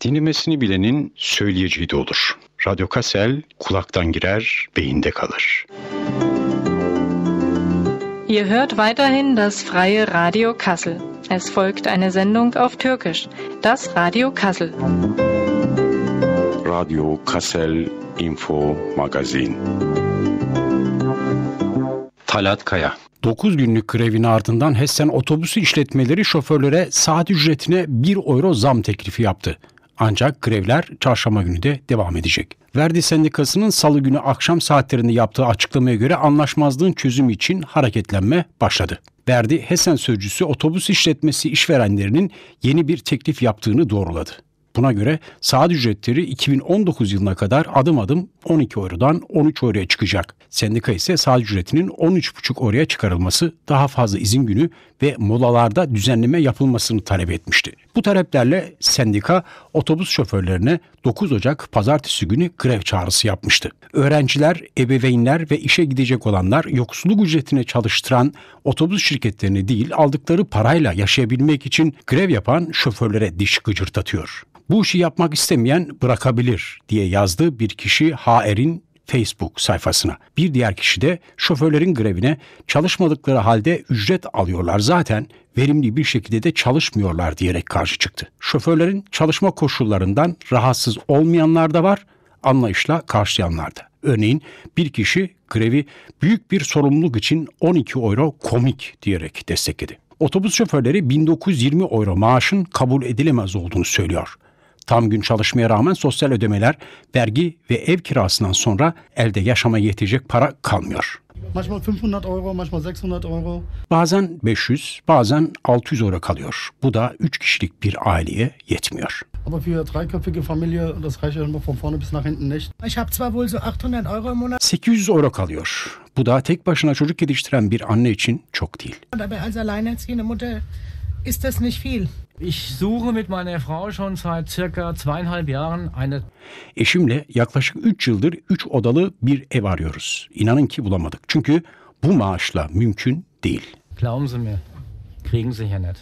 dinlemesini bilenin söyleyeceği de olur. Radyo Kasel kulaktan girer, beyinde kalır. Ihr hört weiterhin das freie Radio Kassel. Es folgt eine Sendung auf Türkisch. Das Radio Kassel. Radio Kassel Info Magazin. Talat Kaya 9 günlük grevin ardından Hessen otobüsü işletmeleri şoförlere saat ücretine 1 euro zam teklifi yaptı. Ancak grevler çarşamba günü de devam edecek. Verdi Sendikası'nın salı günü akşam saatlerinde yaptığı açıklamaya göre anlaşmazlığın çözüm için hareketlenme başladı. Verdi, Hesen sözcüsü otobüs işletmesi işverenlerinin yeni bir teklif yaptığını doğruladı. Buna göre saat ücretleri 2019 yılına kadar adım adım 12 eurodan 13 euroya çıkacak. Sendika ise saat ücretinin 13,5 euroya çıkarılması, daha fazla izin günü ve molalarda düzenleme yapılmasını talep etmişti. Bu taleplerle sendika otobüs şoförlerine 9 Ocak pazartesi günü grev çağrısı yapmıştı. Öğrenciler, ebeveynler ve işe gidecek olanlar yoksulluk ücretine çalıştıran otobüs şirketlerini değil aldıkları parayla yaşayabilmek için grev yapan şoförlere diş gıcırdatıyor. Bu işi yapmak istemeyen bırakabilir diye yazdığı bir kişi HR'in Facebook sayfasına. Bir diğer kişi de şoförlerin grevine çalışmadıkları halde ücret alıyorlar zaten verimli bir şekilde de çalışmıyorlar diyerek karşı çıktı. Şoförlerin çalışma koşullarından rahatsız olmayanlar da var, anlayışla karşılayanlar da. Örneğin bir kişi grevi büyük bir sorumluluk için 12 euro komik diyerek destekledi. Otobüs şoförleri 1920 euro maaşın kabul edilemez olduğunu söylüyor. Tam gün çalışmaya rağmen sosyal ödemeler, vergi ve ev kirasından sonra elde yaşama yetecek para kalmıyor. Manchmal 500 euro, manchmal 600 euro. Bazen 500, bazen 600 euro kalıyor. Bu da 3 kişilik bir aileye yetmiyor. Aber für dreiköpfige Familie, das reicht immer von vorne bis nach hinten nicht. Ich habe zwar wohl so 800 Euro im Monat. 800 Euro kalıyor. Bu da tek başına çocuk yetiştiren bir anne için çok değil. Aber als alleinerziehende Mutter ist das nicht viel. Ich suche mit meiner Frau schon seit circa zweieinhalb Jahren eine Eşimle yaklaşık 3 yıldır 3 odalı bir ev arıyoruz. İnanın ki bulamadık. Çünkü bu maaşla mümkün değil. Glauben Sie mir, kriegen Sie hier nicht.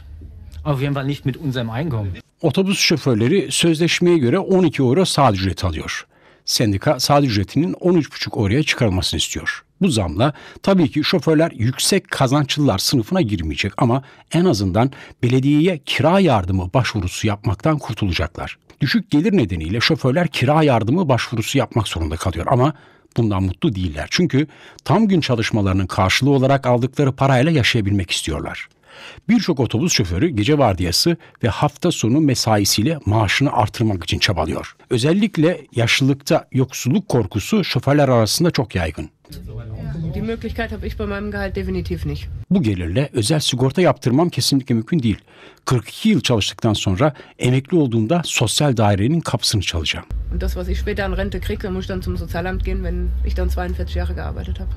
Auf jeden Fall nicht mit unserem Einkommen. Otobüs şoförleri sözleşmeye göre 12 euro saat ücreti alıyor. Sendika saat ücretinin 13,5 oraya çıkarılmasını istiyor. Bu zamla tabii ki şoförler yüksek kazançlılar sınıfına girmeyecek ama en azından belediyeye kira yardımı başvurusu yapmaktan kurtulacaklar. Düşük gelir nedeniyle şoförler kira yardımı başvurusu yapmak zorunda kalıyor ama bundan mutlu değiller. Çünkü tam gün çalışmalarının karşılığı olarak aldıkları parayla yaşayabilmek istiyorlar. Birçok otobüs şoförü gece vardiyası ve hafta sonu mesaisiyle maaşını artırmak için çabalıyor. Özellikle yaşlılıkta yoksulluk korkusu şoförler arasında çok yaygın. Die Möglichkeit habe ich bei meinem Gehalt definitiv nicht. Bu gelirle özel sigorta yaptırmam kesinlikle mümkün değil. 42 yıl çalıştıktan sonra emekli olduğumda sosyal dairenin kapısını çalacağım. Und das, was ich später an Rente kriege, muss dann zum Sozialamt gehen, wenn ich dann 42 Jahre gearbeitet habe.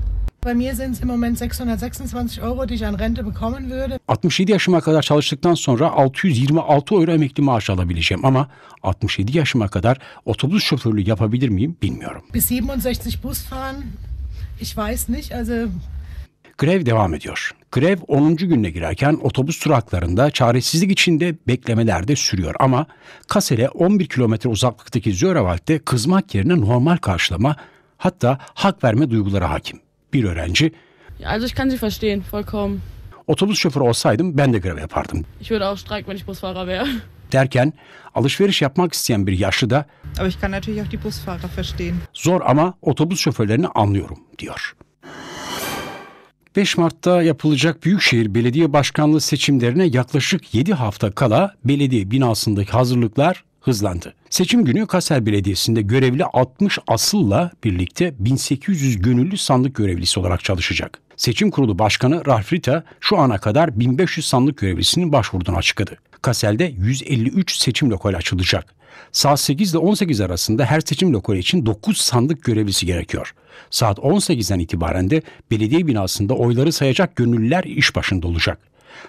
Bei mir sind es im Moment 626 Euro, die ich an Rente bekommen würde. 67 yaşıma kadar çalıştıktan sonra 626 euro emekli maaşı alabileceğim ama 67 yaşıma kadar otobüs şoförlüğü yapabilir miyim bilmiyorum. Bis 67 Bus fahren Ich weiß nicht. Also Grev devam ediyor. Grev 10. gününe girerken otobüs duraklarında çaresizlik içinde beklemelerde sürüyor ama Kassel'e 11 kilometre uzaklıktaki Zörevalt'te kızmak yerine normal karşılama hatta hak verme duyguları hakim. Bir öğrenci Also ich kann sie verstehen, vollkommen. Otobüs şoförü olsaydım ben de grev yapardım. Ich würde auch streiken, wenn ich Busfahrer wäre derken alışveriş yapmak isteyen bir yaşlı da zor ama otobüs şoförlerini anlıyorum diyor. 5 Mart'ta yapılacak Büyükşehir Belediye Başkanlığı seçimlerine yaklaşık 7 hafta kala belediye binasındaki hazırlıklar hızlandı. Seçim günü Kaser Belediyesi'nde görevli 60 asılla birlikte 1800 gönüllü sandık görevlisi olarak çalışacak. Seçim Kurulu Başkanı Ralf Rita şu ana kadar 1500 sandık görevlisinin başvurduğunu açıkladı. Kassel'de 153 seçim lokali açılacak. Saat 8 ile 18 arasında her seçim lokali için 9 sandık görevlisi gerekiyor. Saat 18'den itibaren de belediye binasında oyları sayacak gönüllüler iş başında olacak.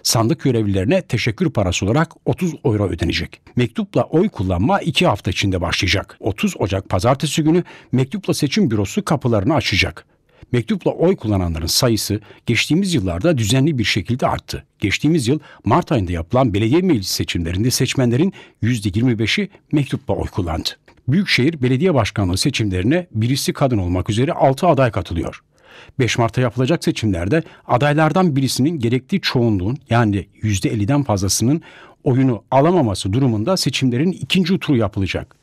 Sandık görevlilerine teşekkür parası olarak 30 euro ödenecek. Mektupla oy kullanma 2 hafta içinde başlayacak. 30 Ocak pazartesi günü mektupla seçim bürosu kapılarını açacak. Mektupla oy kullananların sayısı geçtiğimiz yıllarda düzenli bir şekilde arttı. Geçtiğimiz yıl Mart ayında yapılan belediye meclis seçimlerinde seçmenlerin %25'i mektupla oy kullandı. Büyükşehir Belediye Başkanlığı seçimlerine birisi kadın olmak üzere 6 aday katılıyor. 5 Mart'ta yapılacak seçimlerde adaylardan birisinin gerektiği çoğunluğun yani %50'den fazlasının oyunu alamaması durumunda seçimlerin ikinci turu yapılacak.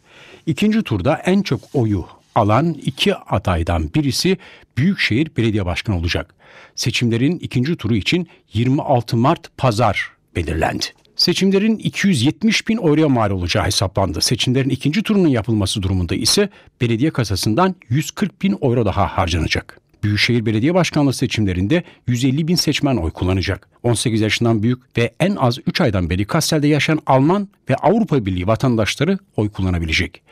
İkinci turda en çok oyu alan iki adaydan birisi Büyükşehir Belediye Başkanı olacak. Seçimlerin ikinci turu için 26 Mart Pazar belirlendi. Seçimlerin 270 bin euroya mal olacağı hesaplandı. Seçimlerin ikinci turunun yapılması durumunda ise belediye kasasından 140 bin euro daha harcanacak. Büyükşehir Belediye Başkanlığı seçimlerinde 150 bin seçmen oy kullanacak. 18 yaşından büyük ve en az 3 aydan beri Kassel'de yaşayan Alman ve Avrupa Birliği vatandaşları oy kullanabilecek.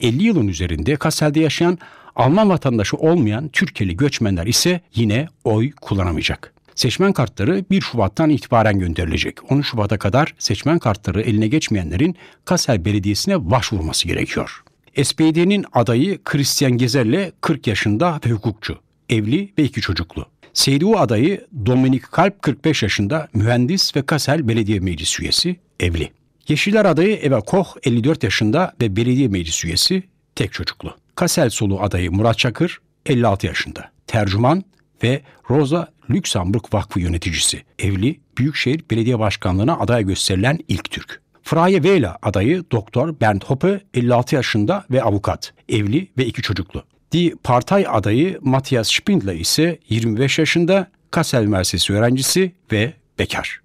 50 yılın üzerinde Kassel'de yaşayan Alman vatandaşı olmayan Türkiye'li göçmenler ise yine oy kullanamayacak. Seçmen kartları 1 Şubat'tan itibaren gönderilecek. 10 Şubat'a kadar seçmen kartları eline geçmeyenlerin Kassel Belediyesi'ne başvurması gerekiyor. SPD'nin adayı Christian Gezel'le 40 yaşında ve hukukçu evli ve iki çocuklu. CDU adayı Dominik Kalp 45 yaşında mühendis ve Kassel Belediye Meclis üyesi, evli. Yeşiller adayı Eva Koch 54 yaşında ve belediye meclis üyesi, tek çocuklu. Kassel Solu adayı Murat Çakır 56 yaşında, tercüman ve Rosa Lüksemburg Vakfı yöneticisi, evli, Büyükşehir Belediye Başkanlığı'na aday gösterilen ilk Türk. Fraye Vela adayı Doktor Bernd Hoppe 56 yaşında ve avukat, evli ve iki çocuklu. Die Partei adayı Matthias Spindler ise 25 yaşında, Kassel Üniversitesi öğrencisi ve bekar.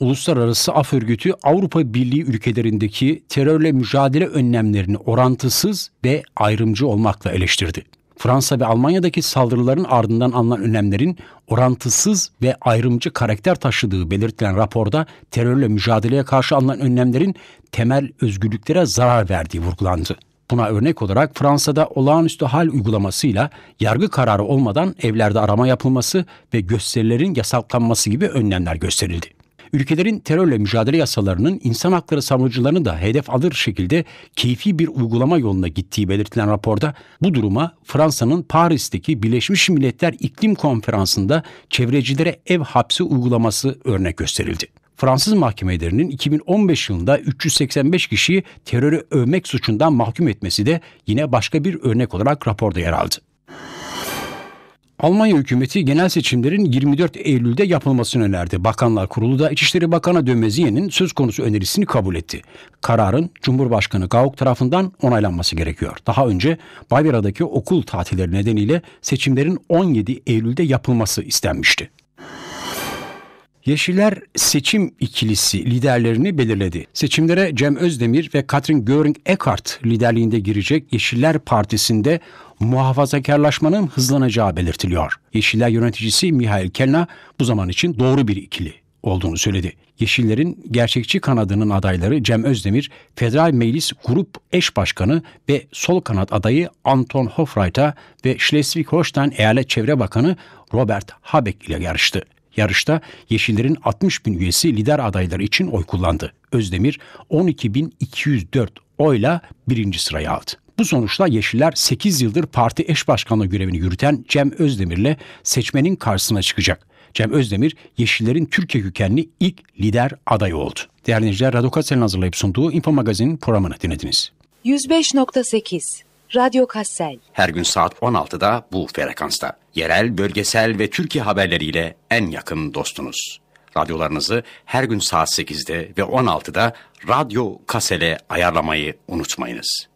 Uluslararası Af Örgütü Avrupa Birliği ülkelerindeki terörle mücadele önlemlerini orantısız ve ayrımcı olmakla eleştirdi. Fransa ve Almanya'daki saldırıların ardından alınan önlemlerin orantısız ve ayrımcı karakter taşıdığı belirtilen raporda terörle mücadeleye karşı alınan önlemlerin temel özgürlüklere zarar verdiği vurgulandı. Buna örnek olarak Fransa'da olağanüstü hal uygulamasıyla yargı kararı olmadan evlerde arama yapılması ve gösterilerin yasaklanması gibi önlemler gösterildi. Ülkelerin terörle mücadele yasalarının insan hakları savunucularını da hedef alır şekilde keyfi bir uygulama yoluna gittiği belirtilen raporda bu duruma Fransa'nın Paris'teki Birleşmiş Milletler İklim Konferansı'nda çevrecilere ev hapsi uygulaması örnek gösterildi. Fransız mahkemelerinin 2015 yılında 385 kişiyi terörü övmek suçundan mahkum etmesi de yine başka bir örnek olarak raporda yer aldı. Almanya hükümeti genel seçimlerin 24 Eylül'de yapılmasını önerdi. Bakanlar Kurulu da İçişleri Bakanı Dömeziye'nin söz konusu önerisini kabul etti. Kararın Cumhurbaşkanı Gauck tarafından onaylanması gerekiyor. Daha önce Bavira'daki okul tatilleri nedeniyle seçimlerin 17 Eylül'de yapılması istenmişti. Yeşiller seçim ikilisi liderlerini belirledi. Seçimlere Cem Özdemir ve Katrin göring eckart liderliğinde girecek Yeşiller Partisi'nde muhafazakarlaşmanın hızlanacağı belirtiliyor. Yeşiller yöneticisi Mihail Kelna bu zaman için doğru bir ikili olduğunu söyledi. Yeşillerin gerçekçi kanadının adayları Cem Özdemir, Federal Meclis Grup Eş Başkanı ve Sol Kanat adayı Anton Hofreiter ve Schleswig-Holstein Eyalet Çevre Bakanı Robert Habeck ile yarıştı. Yarışta Yeşillerin 60 bin üyesi lider adayları için oy kullandı. Özdemir 12.204 oyla birinci sırayı aldı. Bu sonuçla Yeşiller 8 yıldır parti eş başkanlığı görevini yürüten Cem Özdemir'le seçmenin karşısına çıkacak. Cem Özdemir, Yeşillerin Türkiye kökenli ilk lider adayı oldu. Değerli dinleyiciler, Radyo hazırlayıp sunduğu Info Magazin programını dinlediniz. 105.8 Radyo Kassel. Her gün saat 16'da bu frekansta. Yerel, bölgesel ve Türkiye haberleriyle en yakın dostunuz. Radyolarınızı her gün saat 8'de ve 16'da Radyo Kassel'e ayarlamayı unutmayınız.